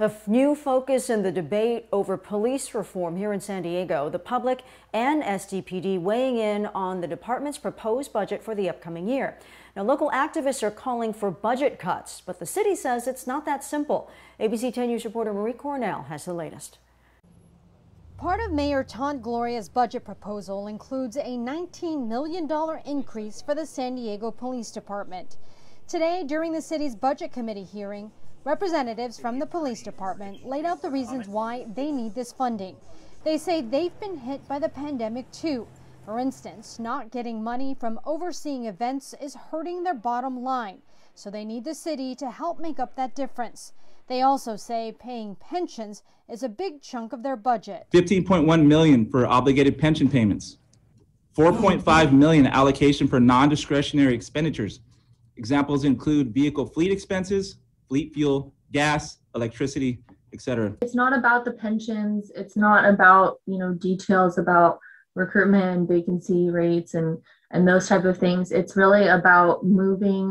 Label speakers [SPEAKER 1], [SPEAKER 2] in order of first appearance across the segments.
[SPEAKER 1] A new focus in the debate over police reform here in San Diego. The public and SDPD weighing in on the department's proposed budget for the upcoming year. Now, local activists are calling for budget cuts, but the city says it's not that simple. ABC 10 News reporter Marie Cornell has the latest.
[SPEAKER 2] Part of Mayor Todd Gloria's budget proposal includes a $19 million increase for the San Diego Police Department. Today, during the city's budget committee hearing, Representatives from the police department laid out the reasons why they need this funding. They say they've been hit by the pandemic too. For instance, not getting money from overseeing events is hurting their bottom line, so they need the city to help make up that difference. They also say paying pensions is a big chunk of their budget.
[SPEAKER 3] 15.1 million for obligated pension payments. 4.5 million allocation for non-discretionary expenditures. Examples include vehicle fleet expenses, fleet fuel, gas, electricity, etc. It's not about the pensions. It's not about you know details about recruitment and vacancy rates and and those type of things. It's really about moving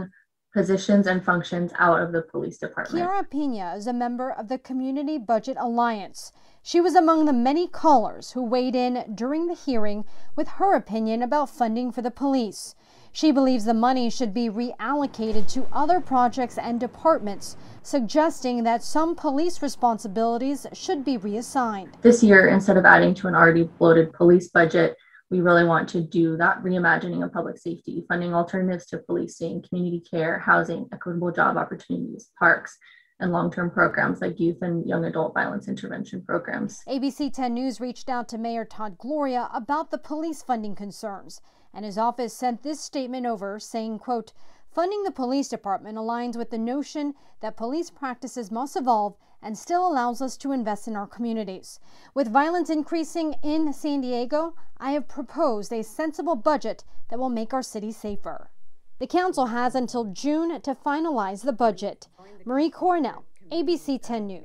[SPEAKER 3] positions and functions out of the police department. Kiara
[SPEAKER 2] Pena is a member of the Community Budget Alliance. She was among the many callers who weighed in during the hearing with her opinion about funding for the police. She believes the money should be reallocated to other projects and departments, suggesting that some police responsibilities should be reassigned. This
[SPEAKER 3] year, instead of adding to an already bloated police budget, we really want to do that reimagining of public safety, funding alternatives to policing, community care, housing, equitable job opportunities, parks, and long-term programs like youth and young adult violence intervention programs.
[SPEAKER 2] ABC 10 News reached out to Mayor Todd Gloria about the police funding concerns, and his office sent this statement over saying, quote, Funding the police department aligns with the notion that police practices must evolve and still allows us to invest in our communities. With violence increasing in San Diego, I have proposed a sensible budget that will make our city safer. The council has until June to finalize the budget. Marie Cornell, ABC 10 News.